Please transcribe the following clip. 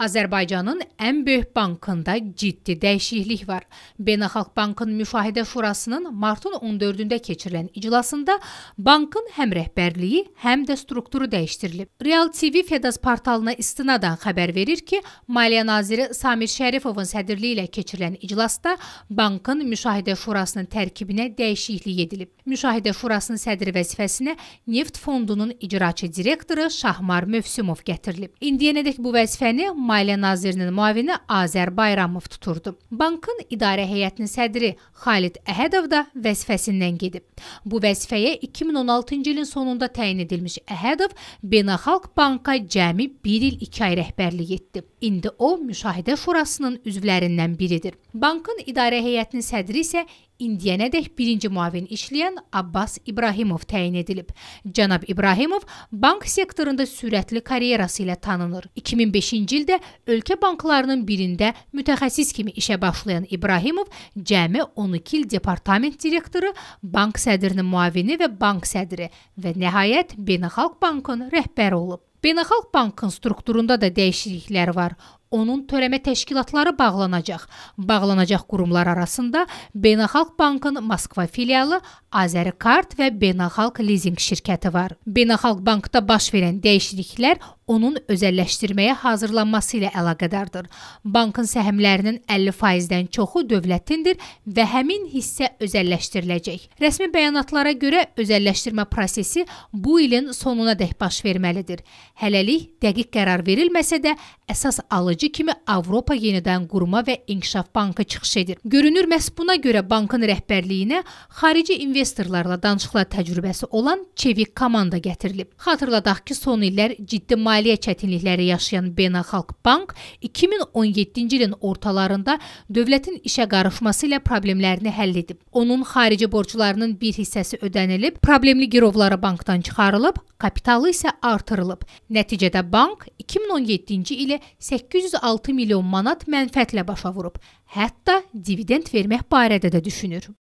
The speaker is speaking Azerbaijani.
Azərbaycanın ən böyük bankında ciddi dəyişiklik var. Beynəlxalq Bankın Müşahidə Şurasının martın 14-də keçirilən iclasında bankın həm rəhbərliyi, həm də strukturu dəyişdirilib. Real TV Fedas portalına istinadən xəbər verir ki, Maliyyə naziri Samir Şərifovun sədrliyi ilə keçirilən iclasda bankın Müşahidə Şurasının tərkibinə dəyişiklik edilib. Müşahidə Şurasının sədri vəzifəsinə Neft Fondunun icraçı direktoru Şahmar Mövsümov gətirilib. İndiyənədək bu vəzifəni Maliyyə Nazirinin müavini Azər Bayramov tuturdu. Bankın idarə heyətinin sədri Xalid Əhədov da vəzifəsindən gedib. Bu vəzifəyə 2016-cı ilin sonunda təyin edilmiş Əhədov Beynəlxalq Banka cəmi 1 il 2 ay rəhbərlik etdi. İndi o müşahidə şurasının üzvlərindən biridir. Bankın idarə heyətinin sədri isə indiyənədək birinci muavin işləyən Abbas İbrahimov təyin edilib. Cənab İbrahimov bank sektorunda sürətli karyerası ilə tanınır. 2005-ci ildə də ölkə banklarının birində mütəxəssis kimi işə başlayan İbrahimov cəmi 12 il departament direktoru, bank sədrinin müavini və bank sədri və nəhayət Beynəlxalq Bankın rəhbəri olub. Beynəlxalq Bankın strukturunda da dəyişikliklər var onun törəmə təşkilatları bağlanacaq. Bağlanacaq qurumlar arasında Beynəlxalq Bankın Moskva filialı Azərikart və Beynəlxalq Lizinq şirkəti var. Beynəlxalq Bankda baş verən dəyişikliklər onun özəlləşdirməyə hazırlanması ilə əlaqədardır. Bankın səhmlərinin 50%-dən çoxu dövlətindir və həmin hissə özəlləşdiriləcək. Rəsmi bəyanatlara görə özəlləşdirmə prosesi bu ilin sonuna dək baş verməlidir. Hələlik dəqiq qərar verilməsə də əsas alıcı göstərici kimi Avropa yenidən qurma və inkişaf bankı çıxış edir. Görünür məhz buna görə bankın rəhbərliyinə xarici investorlarla danışıqlar təcrübəsi olan çevik komanda gətirilib. Xatırladaq ki, son illər ciddi maliyyə çətinlikləri yaşayan Beynəlxalq Bank 2017-ci ilin ortalarında dövlətin işə qarışması ilə problemlərini həll edib. Onun xarici borclarının bir hissəsi ödənilib, problemli girovlara bankdan çıxarılıb, kapitalı isə artırılıb. Nəticədə bank 2017-ci ilə 800 106 milyon manat mənfəətlə başa vurub. Hətta dividend vermək barədə də düşünür.